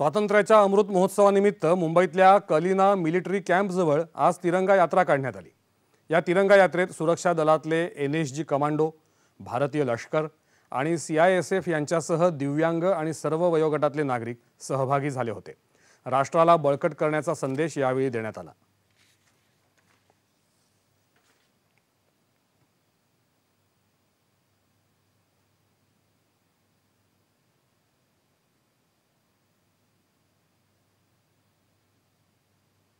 स्वातंत्र्याच्या अमृत महोत्सवानिमित्त मुंबईतल्या कलिना मिलिटरी कॅम्पजवळ आज तिरंगा यात्रा काढण्यात आली या तिरंगा यात्रेत सुरक्षा दलातले एन एस जी कमांडो भारतीय लष्कर आणि सी आय एस एफ यांच्यासह दिव्यांग आणि सर्व वयोगटातले नागरिक सहभागी झाले होते राष्ट्राला बळकट करण्याचा संदेश यावेळी देण्यात आला